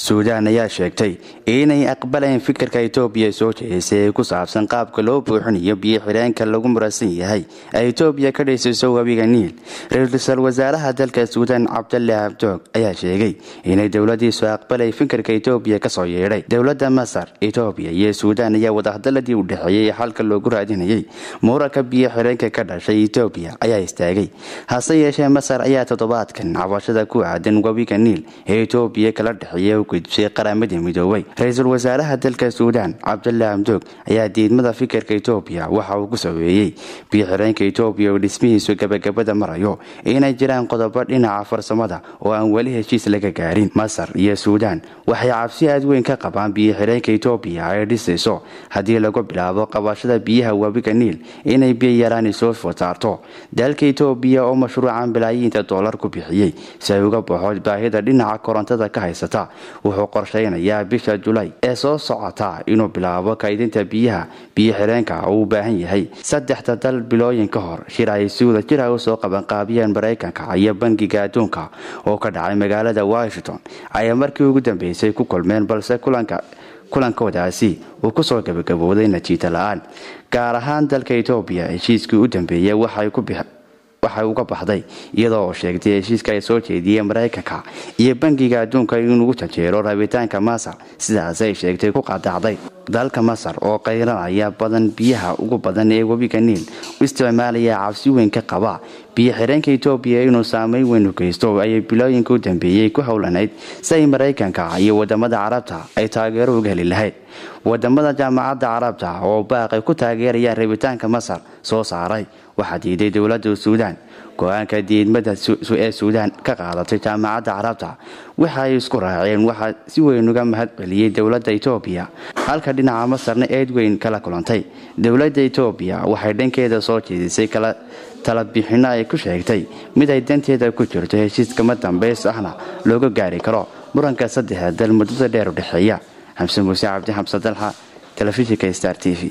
suudaan ayaa sheegtay inay aqbalayn fikirka etoobiya soo jeedaysay ee ku saabsan qaabka loo buuxinayo biyo xidheenka lagu murasan yahay ee etoobiya ka dhaysiso wabiga niil ra-iisul wasaaraha dalka suudaan cabdale abdoog ayaa sheegay inay dowladiisu aqbalay fikirka etoobiya kasoo yeedhay dowladda masar etoobiya iyo suudaan ayaa wadahadaladii u dhexeeyay xalka loogu raadinayay muranka biyo xidheenka ka dhashay etoobiya ayaa istaagay hase yeeshee masar ayaa toddobaadkan cabashada ku aadan wabiga niil ee etoobiya kala dhexeeya gudbisay qaramada midoobay ra-iisul wasaaraha dalka suudaan cabdulle amdoog ayaa diidmada fikirka etoobiya waxa uu ku saweeyey biixireenka etoobiya oo dhismihiisu gabagabada marayo inay jiraan qodobo dhinaca farsamada oo aan weli heshiis laga gaarin masar iyo suudaan waxay cabsi aad weyn ka qabaan biyoxireenka etoobiya ay dhisayso haddii lagu bilaabo qabashada biyaha webiga niil inay biyo yaraani soo fosaarto dalka etoobiya oo mashruucan balaayiinta doolar ku bixiyey si ay uga baxo baahida dhinaca korontada ka haysata wuxuu qorsheynayaa bisha julay ee soo socota inuu bilaabo kaydinta biyaha biyo xireenka uu u baahan yahay saddexda dal bilooyin ka hor shir ay si wada jir ah usoo qabanqaabiyeen maraykanka iyo bangiga adduunka oo ka dhacay magaalada washington ayay markii ugu dambeysay ku kulmeen balse kulanka kulankodaasi uu kusoo gabagabooday natiija la-aan gaar ahaan dalka etoobiya heshiiskii u dambeeyey waxay ku waxay uga baxday iyadoo sheegtay heshiiska ay soo jeediyeen maraykanka iyo bangiga adduunka in ugu jajeero rabitaanka masar sidaas ay sheegtay ku qadacday dalka masar oo qayranaya badan biyaha ugu badan ee webiga niil u isticmaalaya cabsi weyn ka qaba biyo-xireenka etoobiya inuu saameyn weyn u geysto ayay bilooyinka u dambeeyey ku howlanayd si ay maraykanka iyo wadamada carabta ay taageero uga heli lahayd wadamada jaamacadda carabta oo baaqay ku taageerayaan rabitaanka masar soo saaray waxaa diiday dowladda suudaan go-aanka diidmada ee suudaan ka qaadatay jaamacadda carabta waxa ay isku raaceen waxaa si weyn uga mahad celiyey dowladda etoobiya halka dhinaca masarna eed weyn kala kulantay dowladda etoobiya waxay dhankeeda soo jeedisay kala tala ay ku sheegtay mid ay danteeda ku jirto heshiis kama dambays ahna looga gaari karo muranka saddexda dal muddada dheer u dhexeeya xamse muuse cabdi xamse dalxa telefishinka star t v